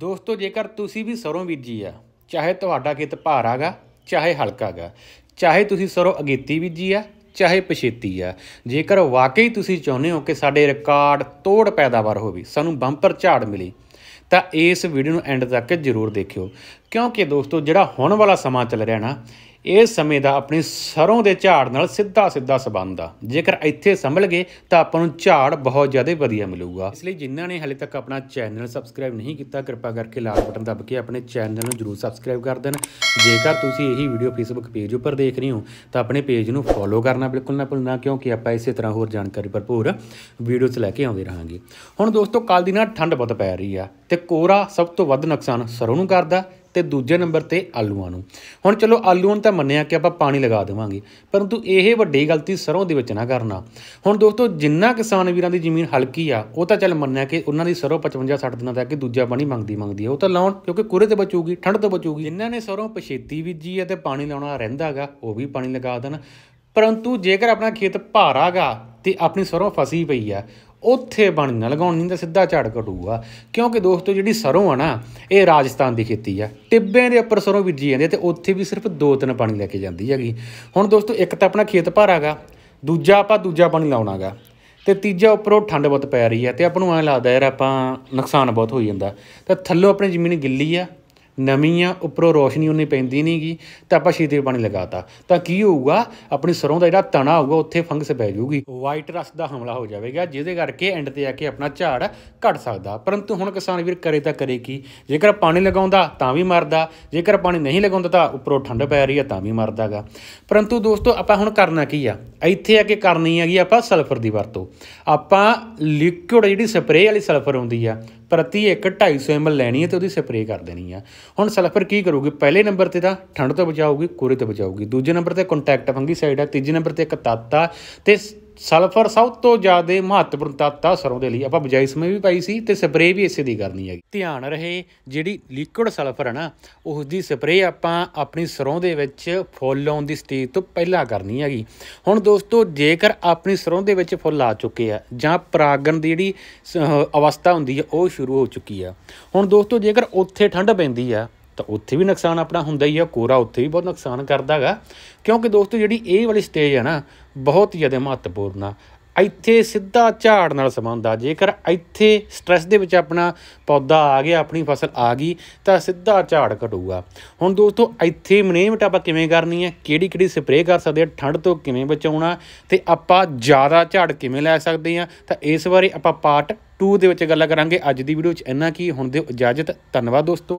ਦੋਸਤੋ ਜੇਕਰ ਤੁਸੀਂ ਵੀ ਸਰੋਂ ਬੀਜੀ ਆ ਚਾਹੇ ਤੁਹਾਡਾ ਕਿਤ ਭਾਰਾਗਾ ਚਾਹੇ ਹਲਕਾਗਾ ਚਾਹੇ ਤੁਸੀਂ ਸਰੋਂ ਅਗੇਤੀ ਬੀਜੀ ਆ ਚਾਹੇ ਪਛੇਤੀ ਆ ਜੇਕਰ ਵਾਕਈ ਤੁਸੀਂ ਚਾਹੁੰਦੇ ਹੋ ਕਿ ਸਾਡੇ ਰਿਕਾਰਡ ਤੋੜ ਪੈਦਾਵਾਰ ਹੋਵੇ ਸਾਨੂੰ ਬੰਪਰ ਝਾੜ ਮਿਲੇ ਤਾਂ ਇਸ ਵੀਡੀਓ ਨੂੰ ਐਂਡ ਤੱਕ ਜ਼ਰੂਰ ਦੇਖਿਓ ਕਿਉਂਕਿ ਦੋਸਤੋ ਜਿਹੜਾ ਹੁਣ ਵਾਲਾ ਸਮਾਂ ਚੱਲ ਰਿਹਾ ਨਾ ਇਸ ਸਮੇਂ ਦਾ ਆਪਣੀ ਸਰੋਂ ਦੇ ਝਾੜ ਨਾਲ ਸਿੱਧਾ ਸਿੱਧਾ ਸਬੰਧ ਆ ਜੇਕਰ ਇੱਥੇ ਸੰਭਲ ਗਏ ਤਾਂ ਆਪਾਂ ਨੂੰ ਝਾੜ ਬਹੁਤ ਜ਼ਿਆਦਾ ਵਧੀਆ ਮਿਲੂਗਾ ਇਸ ਲਈ ਜਿਨ੍ਹਾਂ ਨੇ ਹਲੇ ਤੱਕ ਆਪਣਾ ਚੈਨਲ ਸਬਸਕ੍ਰਾਈਬ ਨਹੀਂ ਕੀਤਾ ਕਿਰਪਾ ਕਰਕੇ ਲਾਲ ਬਟਨ ਦਬ ਕੇ ਆਪਣੇ ਚੈਨਲ ਨੂੰ ਜਰੂਰ ਸਬਸਕ੍ਰਾਈਬ ਕਰ ਦੇਣ ਜੇਕਰ ਤੁਸੀਂ ਇਹੀ ਵੀਡੀਓ ਫੇਸਬੁੱਕ ਪੇਜ ਉੱਪਰ ਦੇਖ ਰਹੇ ਹੋ ਤਾਂ ਆਪਣੇ ਪੇਜ ਨੂੰ ਫੋਲੋ ਕਰਨਾ ਬਿਲਕੁਲ ਨਾ ਭੁੱਲਣਾ ਕਿਉਂਕਿ ਆਪਾਂ ਇਸੇ ਤਰ੍ਹਾਂ ਹੋਰ ਜਾਣਕਾਰੀ ਭਰਪੂਰ ਵੀਡੀਓਜ਼ ਲੈ ਕੇ ਆਉਂਦੇ ਰਹਾਂਗੇ ਹੁਣ ਦੋਸਤੋ ਕੱਲ ਦੀ ਨਾ ਠੰਡ ਬਹੁਤ ਪੈ ਰਹੀ ਆ ਤੇ ਕੋਰਾ ਸਭ ਤੋਂ ਵੱਧ ਨੁਕਸਾਨ ਸਰੋਂ ਨੂੰ ਕਰਦਾ ਤੇ ਦੂਜੇ ਨੰਬਰ ਤੇ ਆਲੂਆਂ ਨੂੰ ਹੁਣ ਚਲੋ ਆਲੂਆਂ ਨੂੰ ਤਾਂ ਮੰਨਿਆ ਕਿ ਆਪਾਂ ਪਾਣੀ ਲਗਾ ਦੇਵਾਂਗੇ ਪਰੰਤੂ ਇਹ ਵੱਡੀ ਗਲਤੀ ਸਰੋਂ ਦੇ ਵਿੱਚ ਨਾ ਕਰਨਾ ਹੁਣ ਦੋਸਤੋ ਜਿੰਨਾ ਕਿਸਾਨ ਵੀਰਾਂ ਦੀ ਜ਼ਮੀਨ ਹਲਕੀ ਆ ਉਹ ਤਾਂ ਚੱਲ ਮੰਨਿਆ ਕਿ ਉਹਨਾਂ ਦੀ ਸਰੋਂ 55 60 ਦਿਨਾਂ ਤੱਕ ਦੂਜਾ ਪਾਣੀ ਮੰਗਦੀ ਮੰਗਦੀ ਆ ਉਹ ਤਾਂ ਲਾਉਣ ਕਿਉਂਕਿ ਕੁਰੇ ਤੇ ਬਚੂਗੀ ਠੰਡ ਤੋਂ ਬਚੂਗੀ ਜਿਨ੍ਹਾਂ ਨੇ ਸਰੋਂ ਪਛੇਤੀ ਬੀਜੀ ਆ ਤੇ ਪਾਣੀ ਲਾਉਣਾ ਰਹਿੰਦਾਗਾ ਉਹ ਵੀ ਪਾਣੀ ਲਗਾ ਦੇਣ ਪਰੰਤੂ ਜੇਕਰ ਆਪਣਾ ਖੇਤ ਭਾਰਾਗਾ ਤੇ ਆਪਣੀ ਸਰੋਂ ਫਸੀ ਪਈ ਆ ਉੱਥੇ ਪਾਣੀ ਨਾ ਲਗਾਉਣ ਨਹੀਂ ਤਾਂ ਸਿੱਧਾ ਝਾੜ ਘਟੂਗਾ ਕਿਉਂਕਿ ਦੋਸਤੋ ਜਿਹੜੀ ਸਰੋਂ ਆ ਨਾ ਇਹ ਰਾਜਸਥਾਨ ਦੀ ਖੇਤੀ ਆ ਟਿੱਬੇ ਦੇ ਉੱਪਰ ਸਰੋਂ ਬੀਜੀ ਜਾਂਦੀ ਤੇ ਉੱਥੇ ਵੀ ਸਿਰਫ ਦੋ ਤਿੰਨ ਪਾਣੀ ਲੈ ਕੇ ਜਾਂਦੀ ਹੈਗੀ ਹੁਣ ਦੋਸਤੋ ਇੱਕ ਤਾਂ ਆਪਣਾ ਖੇਤ ਭਾਰਾਗਾ ਦੂਜਾ ਆਪਾਂ ਦੂਜਾ ਪਾਣੀ ਲਾਉਣਾਗਾ ਤੇ ਤੀਜਾ ਉੱਪਰੋਂ ਠੰਡ ਬਹੁਤ ਪੈ ਰਹੀ ਆ ਤੇ ਆਪਾਂ ਨੂੰ ਐ ਲੱਗਦਾ ਯਾਰ ਆਪਾਂ ਨੁਕਸਾਨ ਬਹੁਤ ਹੋਈ ਜਾਂਦਾ ਤਾਂ ਥੱਲੋਂ ਆਪਣੀ ਜ਼ਮੀਨ ਗਿੱਲੀ ਆ ਨਵੀਂ ਆ ਉੱਪਰੋਂ ਰੋਸ਼ਨੀ ਉਹਨੇ ਪੈਂਦੀ ਨਹੀਂਗੀ ਤਾਂ ਆਪਾਂ ਛੇਤੀ ਪਾਣੀ ਲਗਾਤਾ ਤਾਂ ਕੀ ਹੋਊਗਾ ਆਪਣੀ ਸਰੋਂ ਦਾ ਜਿਹੜਾ ਤਣਾ ਹੋਊਗਾ ਉੱਥੇ ਫੰਗਸ ਬੈ ਜਾਊਗੀ ਵਾਈਟ ਰਸ ਦਾ ਹਮਲਾ ਹੋ ਜਾਵੇਗਾ ਜਿਹਦੇ ਕਰਕੇ ਐਂਡ ਤੇ ਆ ਕੇ ਆਪਣਾ ਝਾੜ ਘਟ ਸਕਦਾ ਪਰੰਤੂ ਹੁਣ ਕਿਸਾਨ ਵੀਰ ਕਰੇ ਤਾਂ ਕਰੇ ਕੀ ਜੇਕਰ ਪਾਣੀ ਲਗਾਉਂਦਾ ਤਾਂ ਵੀ ਮਰਦਾ ਜੇਕਰ ਪਾਣੀ ਨਹੀਂ ਲਗਾਉਂਦਾ ਤਾਂ ਉੱਪਰੋਂ ਠੰਡ ਪੈ ਰਹੀ ਆ ਤਾਂ ਵੀ ਮਰਦਾਗਾ ਪਰੰਤੂ ਦੋਸਤੋ ਆਪਾਂ ਹੁਣ ਕਰਨਾ ਕੀ ਆ ਇੱਥੇ ਆ ਕੇ ਕਰਨੀ ਹੈਗੀ ਆਪਾਂ ਸਲਫਰ ਦੀ ਵਰਤੋਂ ਆਪਾਂ ਲਿਕੁਇਡ ਜਿਹੜੀ ਸਪਰੇਅ ਵਾਲੀ ਸਲਫਰ ਹੁੰਦੀ ਆ ਪ੍ਰਤੀ ਇੱਕ 250 ml ਲੈਣੀ ਹੈ ਤੇ ਉਹਦੀ ਸਪਰੇਅ ਕਰ ਦੇਣੀ ਆ ਹੁਣ ਸਲਫਰ ਕੀ ਕਰੂਗੀ ਪਹਿਲੇ ਨੰਬਰ ਤੇ ਤਾਂ ਠੰਡ ਤੋਂ ਬਚਾਊਗੀ ਕੋਰੇ ਤੋਂ ਬਚਾਊਗੀ ਦੂਜੇ ਨੰਬਰ ਤੇ ਕੰਟੈਕਟ ਫੰਗੀਸਾਈਡ ਆ ਤੀਜੇ ਨੰਬਰ ਤੇ ਇੱਕ ਤੱਤ ਆ ਤੇ ਸਲਫਰ ਸਭ ਤੋਂ ਜ਼ਿਆਦਾ ਮਹੱਤਵਪੂਰਨ ਤੱਤ ਆ ਸਰੋਂ ਦੇ ਲਈ ਆਪਾਂ ਬਜਾਈ ਸਮੇਂ ਵੀ ਪਾਈ ਸੀ ਤੇ ਸਪਰੇਅ ਵੀ ਇਸੇ ਦੀ ਕਰਨੀ ਹੈਗੀ ਧਿਆਨ ਰਹੇ ਜਿਹੜੀ ਲਿਕੁਇਡ ਸਲਫਰ ਹੈ ਨਾ ਉਸ ਦੀ ਸਪਰੇਅ ਆਪਾਂ ਆਪਣੀ ਸਰੋਂ ਦੇ ਵਿੱਚ ਫੁੱਲ ਆਉਣ ਦੀ ਸਟੇਜ ਤੋਂ ਪਹਿਲਾਂ ਕਰਨੀ ਹੈਗੀ ਹੁਣ ਦੋਸਤੋ ਜੇਕਰ ਆਪਣੀ ਸਰੋਂ ਦੇ ਵਿੱਚ ਫੁੱਲ ਆ ਚੁੱਕੇ ਆ ਜਾਂ ਪਰਾਗਣ ਦੀ ਜਿਹੜੀ ਅਵਸਥਾ ਹੁੰਦੀ ਹੈ ਉਹ ਸ਼ੁਰੂ ਹੋ ਚੁੱਕੀ ਆ ਹੁਣ ਦੋਸਤੋ ਜੇਕਰ ਉੱਥੇ ਠੰਡ ਪੈਂਦੀ ਆ ਤਾਂ ਉੱਥੇ ਵੀ ਨੁਕਸਾਨ ਆਪਣਾ ਹੁੰਦਾ ਹੀ ਆ ਕੋਰਾ ਉੱਥੇ ਵੀ ਬਹੁਤ ਨੁਕਸਾਨ ਕਰਦਾ ਹੈਗਾ ਕਿਉਂਕਿ ਦੋਸਤੋ ਜਿਹੜੀ ਇਹ ਵਾਲੀ ਸਟੇਜ ਹੈ ਨਾ ਬਹੁਤ ਜ਼ਿਆਦਾ ਮਹੱਤਵਪੂਰਨ ਆ ਇੱਥੇ ਸਿੱਧਾ ਝਾੜ ਨਾਲ ਸੰਬੰਧ ਆ ਜੇਕਰ ਇੱਥੇ ਸਟ੍ਰੈਸ ਦੇ ਵਿੱਚ ਆਪਣਾ ਪੌਦਾ ਆ ਗਿਆ ਆਪਣੀ ਫਸਲ ਆ ਗਈ ਤਾਂ ਸਿੱਧਾ ਝਾੜ ਘਟੂਗਾ ਹੁਣ ਦੋਸਤੋ ਇੱਥੇ ਮਨੇਵਟ ਆਪਾਂ ਕਿਵੇਂ ਕਰਨੀ ਹੈ ਕਿਹੜੀ ਕਿਹੜੀ ਸਪਰੇਅ ਕਰ ਸਕਦੇ ਆ ਠੰਡ ਤੋਂ ਕਿਵੇਂ ਬਚਾਉਣਾ ਤੇ ਆਪਾਂ ਜ਼ਿਆਦਾ ਝਾੜ ਕਿਵੇਂ ਲੈ ਸਕਦੇ ਆ ਤਾਂ ਇਸ ਬਾਰੇ ਆਪਾਂ ਪਾਰਟ 2 ਦੇ ਵਿੱਚ ਗੱਲ ਕਰਾਂਗੇ ਅੱਜ ਦੀ ਵੀਡੀਓ 'ਚ ਇੰਨਾ ਕੀ ਹੁਣ ਦਿਓ ਇਜਾਜ਼ਤ ਧੰਨਵਾਦ ਦੋਸਤੋ